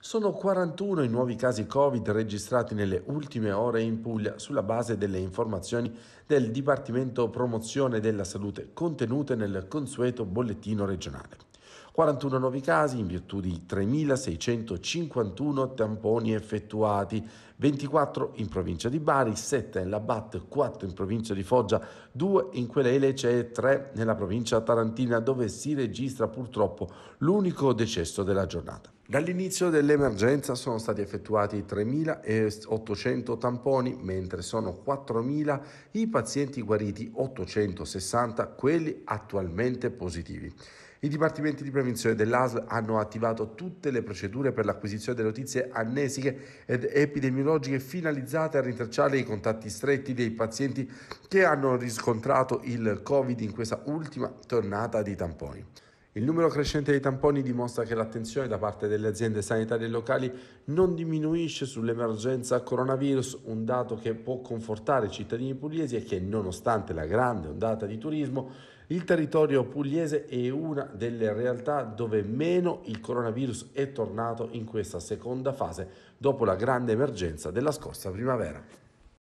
Sono 41 i nuovi casi Covid registrati nelle ultime ore in Puglia sulla base delle informazioni del Dipartimento Promozione della Salute contenute nel consueto bollettino regionale. 41 nuovi casi in virtù di 3.651 tamponi effettuati, 24 in provincia di Bari, 7 nella BAT, 4 in provincia di Foggia, 2 in quella Elece e 3 nella provincia tarantina dove si registra purtroppo l'unico decesso della giornata. Dall'inizio dell'emergenza sono stati effettuati 3.800 tamponi, mentre sono 4.000 i pazienti guariti, 860 quelli attualmente positivi. I dipartimenti di prevenzione provinziale dell'ASL hanno attivato tutte le procedure per l'acquisizione delle notizie annesiche ed epidemiologiche finalizzate a rintracciare i contatti stretti dei pazienti che hanno riscontrato il Covid in questa ultima tornata di tamponi. Il numero crescente dei tamponi dimostra che l'attenzione da parte delle aziende sanitarie locali non diminuisce sull'emergenza coronavirus, un dato che può confortare i cittadini pugliesi e che nonostante la grande ondata di turismo, il territorio pugliese è una delle realtà dove meno il coronavirus è tornato in questa seconda fase dopo la grande emergenza della scorsa primavera.